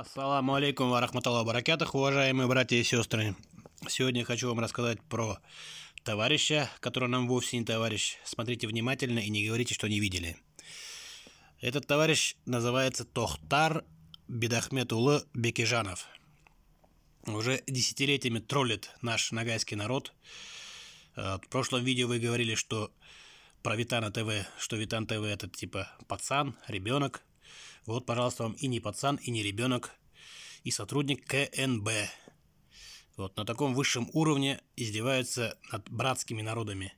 Ассаламу алейкум варахматалла баракятах, уважаемые братья и сестры. Сегодня я хочу вам рассказать про товарища, который нам вовсе не товарищ. Смотрите внимательно и не говорите, что не видели. Этот товарищ называется Тохтар Бедахметулы Бекижанов. Уже десятилетиями троллит наш нагайский народ. Э, в прошлом видео вы говорили, что про Витана ТВ, что Витан ТВ это типа пацан, ребенок, вот, пожалуйста, вам и не пацан, и не ребенок, и сотрудник КНБ. Вот на таком высшем уровне издеваются над братскими народами.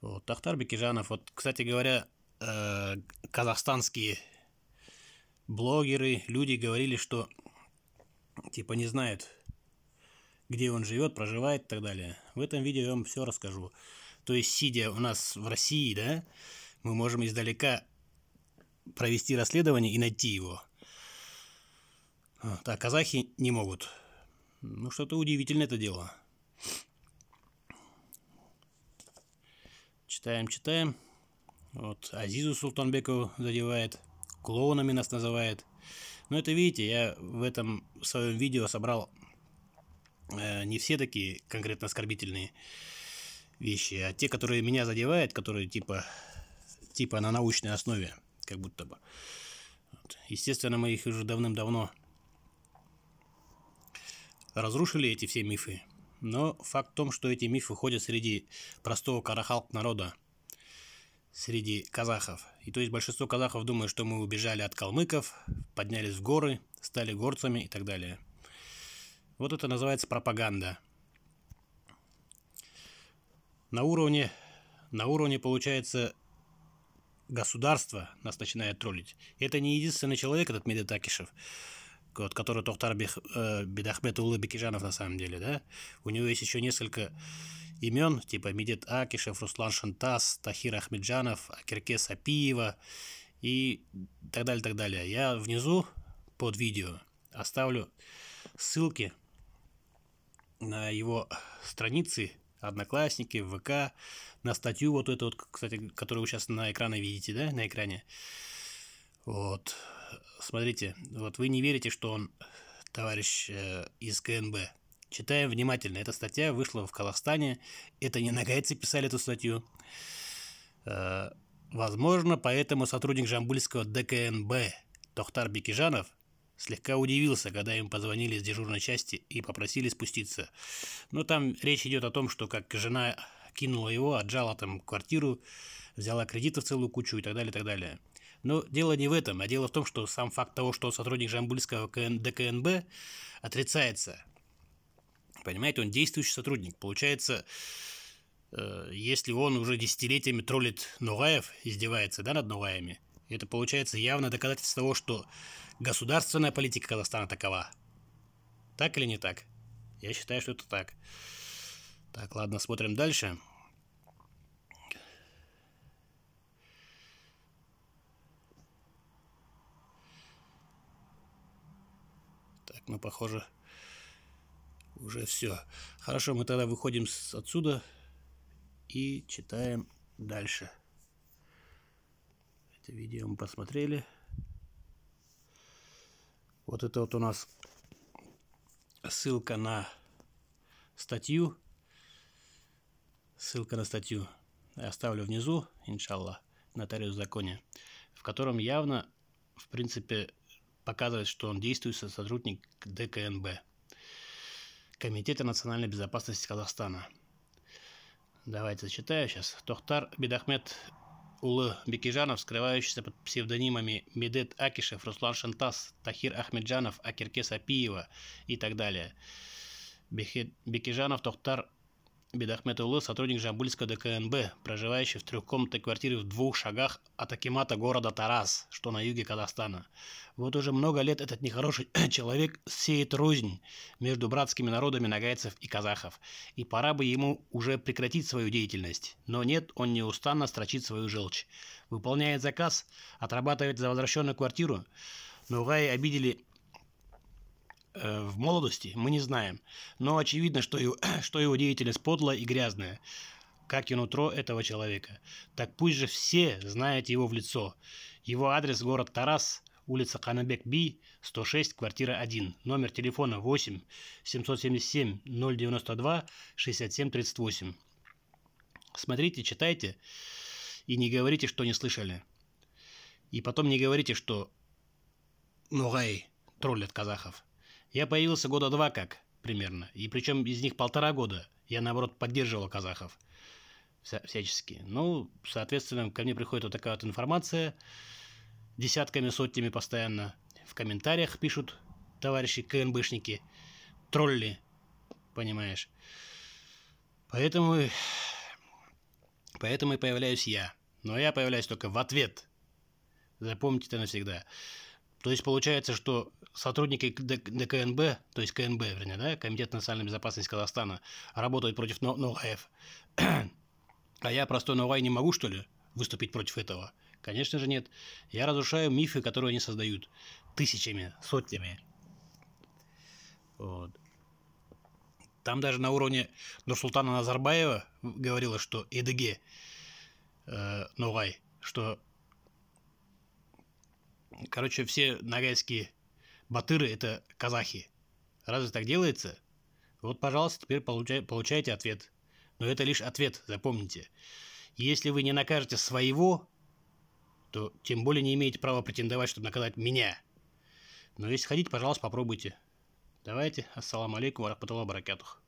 Вот, Тахтар Бекижанов, вот, кстати говоря, э, казахстанские блогеры, люди говорили, что типа не знают, где он живет, проживает и так далее. В этом видео я вам все расскажу. То есть, сидя у нас в России, да, мы можем издалека провести расследование и найти его. А, так, казахи не могут. Ну, что-то удивительное это дело. Читаем, читаем. Вот Азизу Султанбеков задевает. Клоунами нас называет. Но это, видите, я в этом своем видео собрал э, не все такие конкретно оскорбительные вещи, а те, которые меня задевают, которые типа, типа на научной основе как будто бы. Вот. Естественно, мы их уже давным-давно разрушили, эти все мифы. Но факт в том, что эти мифы ходят среди простого карахалк народа, среди казахов. И то есть большинство казахов думают, что мы убежали от калмыков, поднялись в горы, стали горцами и так далее. Вот это называется пропаганда. На уровне, на уровне получается государство нас начинает троллить. И это не единственный человек, этот Медет Акишев, вот, который Тохтар Бех, э, Бедахмед Улыбекижанов на самом деле, да? У него есть еще несколько имен, типа Медет Акишев, Руслан Шантас, Тахир Ахмеджанов, Акирке Сапиева и так далее, так далее. Я внизу под видео оставлю ссылки на его страницы Одноклассники, ВК, на статью вот эту, вот, кстати, которую вы сейчас на экране видите, да, на экране. Вот, смотрите, вот вы не верите, что он товарищ э, из КНБ. Читаем внимательно. Эта статья вышла в Казахстане. Это не нагайцы писали эту статью. Э, возможно, поэтому сотрудник Жамбульского ДКНБ Тохтар Бекижанов Слегка удивился, когда им позвонили с дежурной части и попросили спуститься. Но там речь идет о том, что как жена кинула его, отжала там квартиру, взяла кредитов целую кучу и так далее, и так далее. Но дело не в этом, а дело в том, что сам факт того, что сотрудник Жамбульского ДКНБ отрицается. Понимаете, он действующий сотрудник. Получается, э, если он уже десятилетиями троллит Нугаев, издевается да, над Нугаями – это получается явно доказательство того, что государственная политика Казахстана такова. Так или не так? Я считаю, что это так. Так, ладно, смотрим дальше. Так, ну, похоже, уже все. Хорошо, мы тогда выходим отсюда и читаем дальше. Это видео мы посмотрели. Вот это вот у нас ссылка на статью. Ссылка на статью я оставлю внизу, иншалла, нотариус в законе, в котором явно, в принципе, показывает, что он действующий сотрудник ДКНБ, Комитета национальной безопасности Казахстана. Давайте зачитаю сейчас. Тохтар Бедахмед Улы Бекижанов, скрывающийся под псевдонимами Медет Акишев, Руслан Шантас, Тахир Ахмеджанов, Акерке Сапиева и так далее. Бекижанов Тохтар Бедахмет Улы, сотрудник Жамбульского ДКНБ, проживающий в трехкомнатной квартире в двух шагах от Акимата города Тарас, что на юге Казахстана. Вот уже много лет этот нехороший человек сеет рознь между братскими народами нагайцев и казахов, и пора бы ему уже прекратить свою деятельность. Но нет, он неустанно строчит свою желчь. Выполняет заказ, отрабатывает за возвращенную квартиру, но Гай обидели Э, в молодости, мы не знаем. Но очевидно, что его, что его деятельность подлая и грязная, как и нутро этого человека. Так пусть же все знают его в лицо. Его адрес – город Тарас, улица Канабек Би, 106, квартира 1, номер телефона 8 777 092 67 38. Смотрите, читайте и не говорите, что не слышали. И потом не говорите, что Нугай троллят казахов. Я появился года два как, примерно. И причем из них полтора года. Я, наоборот, поддерживал казахов вся, всячески. Ну, соответственно, ко мне приходит вот такая вот информация десятками, сотнями постоянно. В комментариях пишут товарищи КНБшники, тролли, понимаешь. Поэтому, поэтому и появляюсь я. Но я появляюсь только в ответ. Запомните это навсегда. То есть получается, что сотрудники ДКНБ, то есть КНБ, вернее, да, Комитет национальной безопасности Казахстана, работают против Нолаев. а я, простой Нолай, не могу, что ли, выступить против этого? Конечно же нет. Я разрушаю мифы, которые они создают тысячами, сотнями. Вот. Там даже на уровне Нурсултана Назарбаева говорилось, что ЭДГ э, Нолай, что Короче, все ногайские батыры – это казахи. Разве так делается? Вот, пожалуйста, теперь получай, получайте ответ. Но это лишь ответ, запомните. Если вы не накажете своего, то тем более не имеете права претендовать, чтобы наказать меня. Но если хотите, пожалуйста, попробуйте. Давайте. Ассаламу алейкум, рахматулла баракатух.